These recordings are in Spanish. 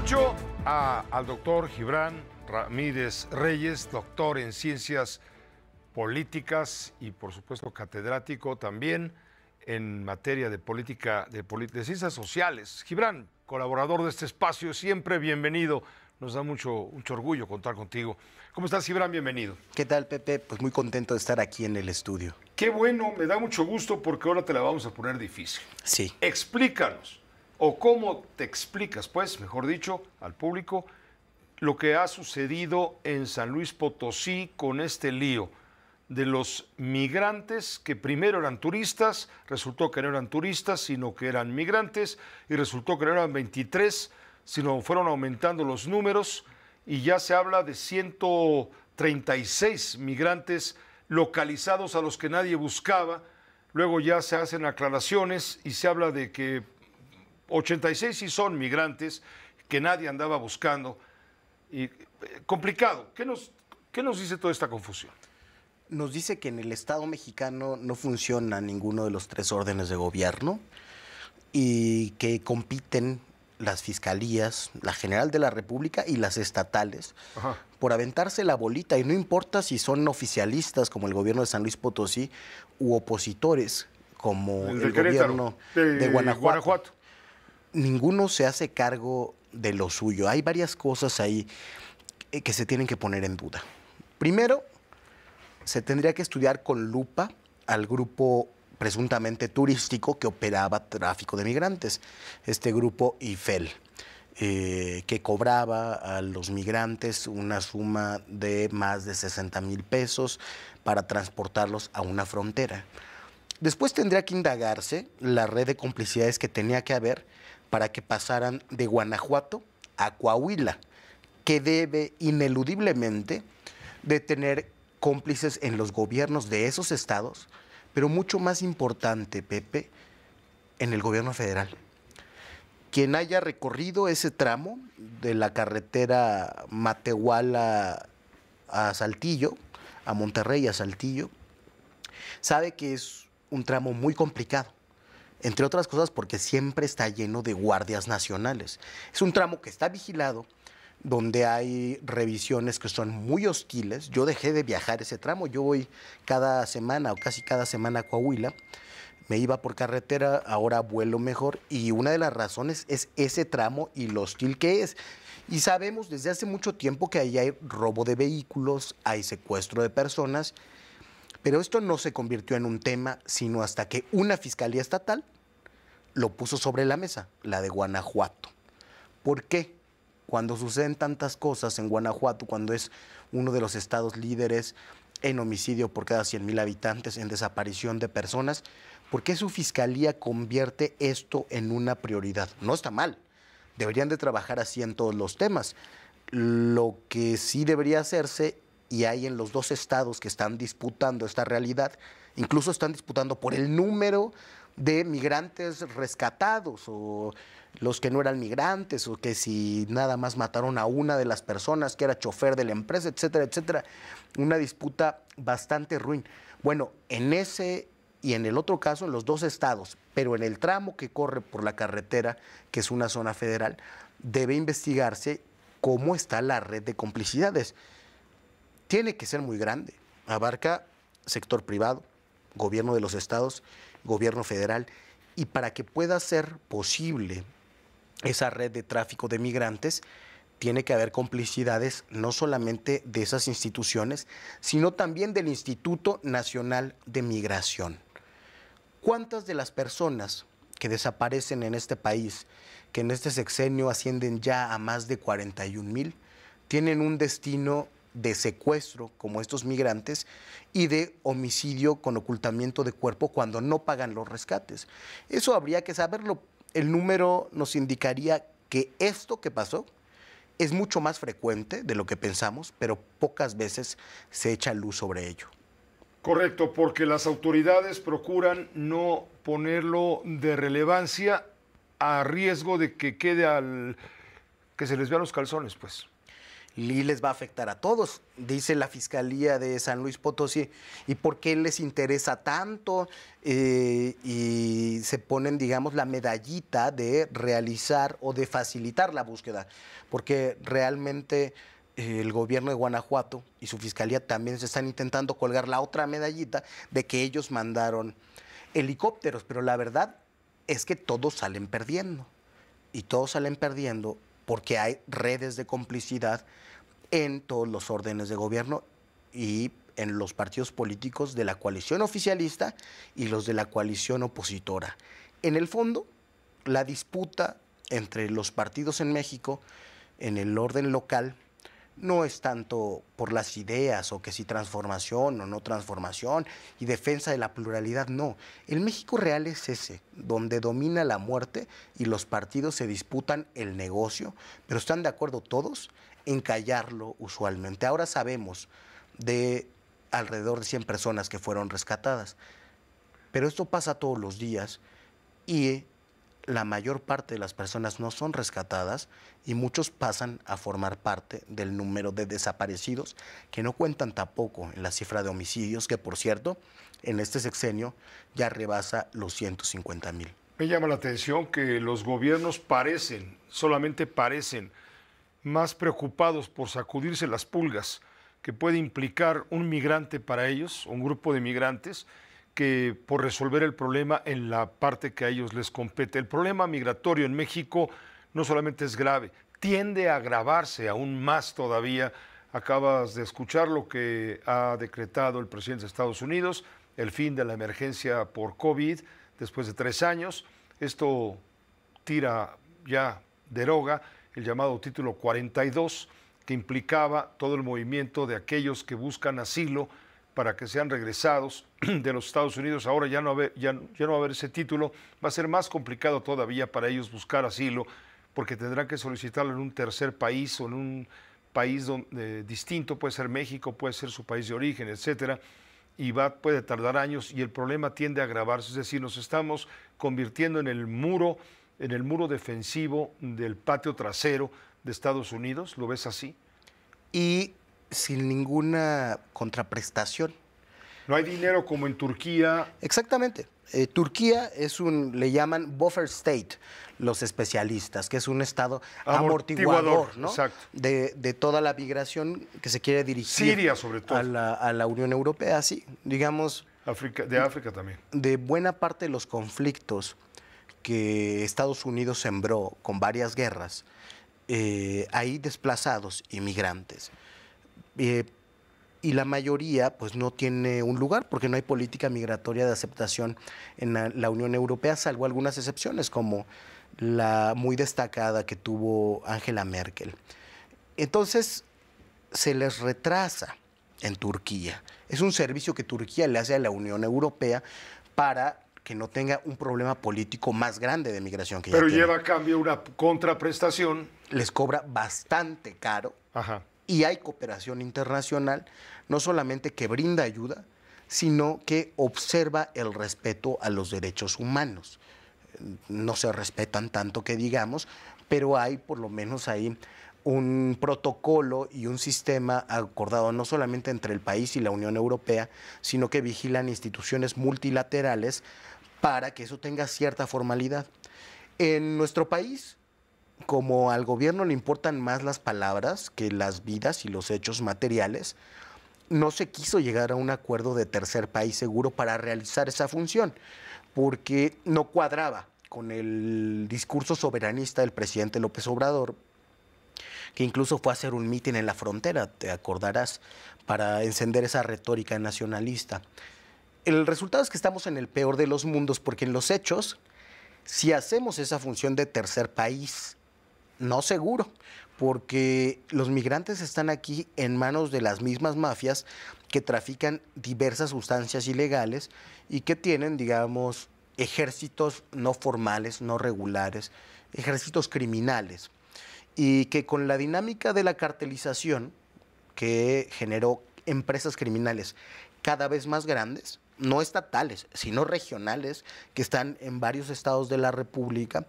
Mucho a, al doctor Gibran Ramírez Reyes, doctor en ciencias políticas y por supuesto catedrático también en materia de política, de, ciencias sociales. Gibran, colaborador de este espacio, siempre bienvenido. Nos da mucho, mucho orgullo contar contigo. ¿Cómo estás, Gibran? Bienvenido. ¿Qué tal, Pepe? Pues muy contento de estar aquí en el estudio. Qué bueno, me da mucho gusto porque ahora te la vamos a poner difícil. Sí. Explícanos. ¿O cómo te explicas, pues, mejor dicho, al público, lo que ha sucedido en San Luis Potosí con este lío de los migrantes que primero eran turistas, resultó que no eran turistas, sino que eran migrantes, y resultó que no eran 23, sino fueron aumentando los números, y ya se habla de 136 migrantes localizados a los que nadie buscaba. Luego ya se hacen aclaraciones y se habla de que 86 sí son migrantes que nadie andaba buscando. Y eh, complicado. ¿Qué nos, ¿Qué nos dice toda esta confusión? Nos dice que en el Estado mexicano no funciona ninguno de los tres órdenes de gobierno y que compiten las fiscalías, la general de la República y las estatales, por aventarse la bolita, y no importa si son oficialistas como el gobierno de San Luis Potosí u opositores como el, gobierno de, Guanajuato ninguno se hace cargo de lo suyo. Hay varias cosas ahí eh, que se tienen que poner en duda. Primero, se tendría que estudiar con lupa al grupo presuntamente turístico que operaba tráfico de migrantes, este grupo IFEL, eh, que cobraba a los migrantes una suma de más de 60 mil pesos para transportarlos a una frontera. Después tendría que indagarse la red de complicidades que tenía que haber para que pasaran de Guanajuato a Coahuila, que debe ineludiblemente de tener cómplices en los gobiernos de esos estados, pero mucho más importante, Pepe, en el gobierno federal. Quien haya recorrido ese tramo de la carretera Matehuala a Saltillo, a Monterrey, a Saltillo, sabe que es un tramo muy complicado entre otras cosas porque siempre está lleno de guardias nacionales. Es un tramo que está vigilado, donde hay revisiones que son muy hostiles. Yo dejé de viajar ese tramo, yo voy cada semana o casi cada semana a Coahuila, me iba por carretera, ahora vuelo mejor y una de las razones es ese tramo y lo hostil que es. Y sabemos desde hace mucho tiempo que ahí hay robo de vehículos, hay secuestro de personas pero esto no se convirtió en un tema, sino hasta que una fiscalía estatal lo puso sobre la mesa, la de Guanajuato. ¿Por qué? Cuando suceden tantas cosas en Guanajuato, cuando es uno de los estados líderes en homicidio por cada 100.000 mil habitantes, en desaparición de personas, ¿por qué su fiscalía convierte esto en una prioridad? No está mal, deberían de trabajar así en todos los temas. Lo que sí debería hacerse y hay en los dos estados que están disputando esta realidad, incluso están disputando por el número de migrantes rescatados o los que no eran migrantes o que si nada más mataron a una de las personas que era chofer de la empresa, etcétera, etcétera. Una disputa bastante ruin. Bueno, en ese y en el otro caso, en los dos estados, pero en el tramo que corre por la carretera, que es una zona federal, debe investigarse cómo está la red de complicidades tiene que ser muy grande. Abarca sector privado, gobierno de los estados, gobierno federal, y para que pueda ser posible esa red de tráfico de migrantes, tiene que haber complicidades no solamente de esas instituciones, sino también del Instituto Nacional de Migración. ¿Cuántas de las personas que desaparecen en este país, que en este sexenio ascienden ya a más de 41 mil, tienen un destino de secuestro, como estos migrantes, y de homicidio con ocultamiento de cuerpo cuando no pagan los rescates. Eso habría que saberlo. El número nos indicaría que esto que pasó es mucho más frecuente de lo que pensamos, pero pocas veces se echa luz sobre ello. Correcto, porque las autoridades procuran no ponerlo de relevancia a riesgo de que quede al que se les vean los calzones, pues y les va a afectar a todos, dice la Fiscalía de San Luis Potosí. ¿Y por qué les interesa tanto? Eh, y se ponen, digamos, la medallita de realizar o de facilitar la búsqueda, porque realmente eh, el gobierno de Guanajuato y su fiscalía también se están intentando colgar la otra medallita de que ellos mandaron helicópteros, pero la verdad es que todos salen perdiendo. Y todos salen perdiendo porque hay redes de complicidad en todos los órdenes de gobierno y en los partidos políticos de la coalición oficialista y los de la coalición opositora. En el fondo, la disputa entre los partidos en México, en el orden local, no es tanto por las ideas o que si transformación o no transformación y defensa de la pluralidad, no. El México real es ese, donde domina la muerte y los partidos se disputan el negocio, pero están de acuerdo todos en callarlo usualmente. Ahora sabemos de alrededor de 100 personas que fueron rescatadas, pero esto pasa todos los días y la mayor parte de las personas no son rescatadas y muchos pasan a formar parte del número de desaparecidos que no cuentan tampoco en la cifra de homicidios que, por cierto, en este sexenio ya rebasa los 150 mil. Me llama la atención que los gobiernos parecen, solamente parecen, más preocupados por sacudirse las pulgas que puede implicar un migrante para ellos, un grupo de migrantes, que por resolver el problema en la parte que a ellos les compete. El problema migratorio en México no solamente es grave, tiende a agravarse aún más todavía. Acabas de escuchar lo que ha decretado el presidente de Estados Unidos, el fin de la emergencia por COVID después de tres años. Esto tira ya deroga el llamado título 42 que implicaba todo el movimiento de aquellos que buscan asilo para que sean regresados de los Estados Unidos. Ahora ya no, va a haber ese título. Va a ser más complicado todavía para ellos buscar asilo porque tendrán que solicitarlo en un tercer país o en un país eh, distinto, puede ser México, puede ser su país de origen, etcétera, y puede tardar años y el problema tiende a agravarse, es decir, nos estamos convirtiendo en el muro, en el muro defensivo del patio trasero de Estados Unidos, ¿lo ves así? Y sin ninguna contraprestación. No hay dinero como en Turquía. Exactamente. Eh, Turquía es un, le llaman buffer state, los especialistas, que es un estado amortiguador, ¿no? de, de, toda la migración que se quiere dirigir. sobre todo. A la, Unión Europea, sí. Digamos. de África también. De buena parte de los conflictos que Estados Unidos sembró con varias guerras, eh, hay desplazados inmigrantes. Eh, y la mayoría pues no tiene un lugar porque no hay política migratoria de aceptación en la, Unión Europea, salvo algunas excepciones como la muy destacada que tuvo Angela Merkel. Entonces se les retrasa en Turquía. Es un servicio que Turquía le hace a la Unión Europea para que no tenga un problema político más grande de migración que Pero lleva a cambio una contraprestación. Les cobra bastante caro. Ajá y hay cooperación internacional, no solamente que brinda ayuda, sino que observa el respeto a los derechos humanos. No se respetan tanto que digamos, pero hay por lo menos ahí un protocolo y un sistema acordado no solamente entre el país y la Unión Europea, sino que vigilan instituciones multilaterales para que eso tenga cierta formalidad. En nuestro país, como al gobierno le importan más las palabras que las vidas y los hechos materiales, no se quiso llegar a un acuerdo de tercer país seguro para realizar esa función, porque no cuadraba con el discurso soberanista del presidente López Obrador, que incluso fue a hacer un mitin en la frontera, te acordarás, para encender esa retórica nacionalista. El resultado es que estamos en el peor de los mundos, porque en los hechos, si hacemos esa función de tercer país, no seguro, porque los migrantes están aquí en manos de las mismas mafias que trafican diversas sustancias ilegales y que tienen, digamos, ejércitos no formales, no regulares, ejércitos criminales, y que con la dinámica de la cartelización que generó empresas criminales cada vez más grandes, no estatales, sino regionales, que están en varios estados de la República,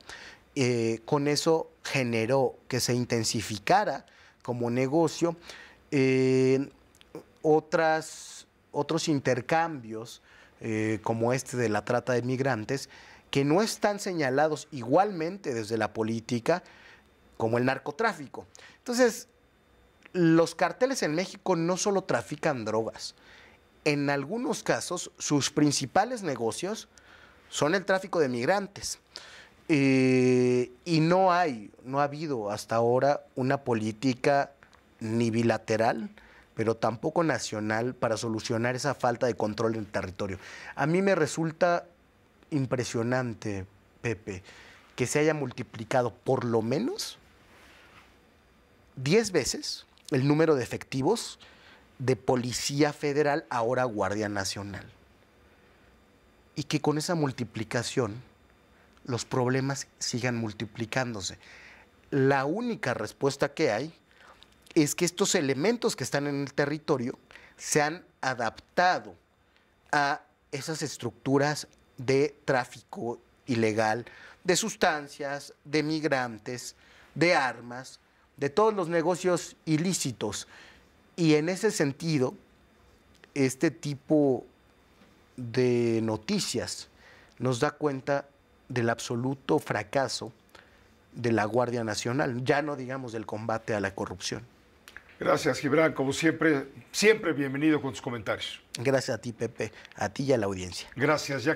eh, con eso generó que se intensificara como negocio otras, otros intercambios eh, como este de la trata de migrantes que no están señalados igualmente desde la política como el narcotráfico. Entonces, los carteles en México no solo trafican drogas, en algunos casos sus principales negocios son el tráfico de migrantes. Eh, y no hay, no ha habido hasta ahora una política ni bilateral, pero tampoco nacional para solucionar esa falta de control en el territorio. A mí me resulta impresionante, Pepe, que se haya multiplicado por lo menos 10 veces el número de efectivos de Policía Federal, ahora Guardia Nacional. Y que con esa multiplicación los problemas sigan multiplicándose. La única respuesta que hay es que estos elementos que están en el territorio se han adaptado a esas estructuras de tráfico ilegal, de sustancias, de migrantes, de armas, de todos los negocios ilícitos. Y en ese sentido, este tipo de noticias nos da cuenta del absoluto fracaso de la Guardia Nacional, ya no digamos del combate a la corrupción. Gracias, Gibran. Como siempre, siempre bienvenido con tus comentarios. Gracias a ti, Pepe, a ti y a la audiencia. Gracias, ya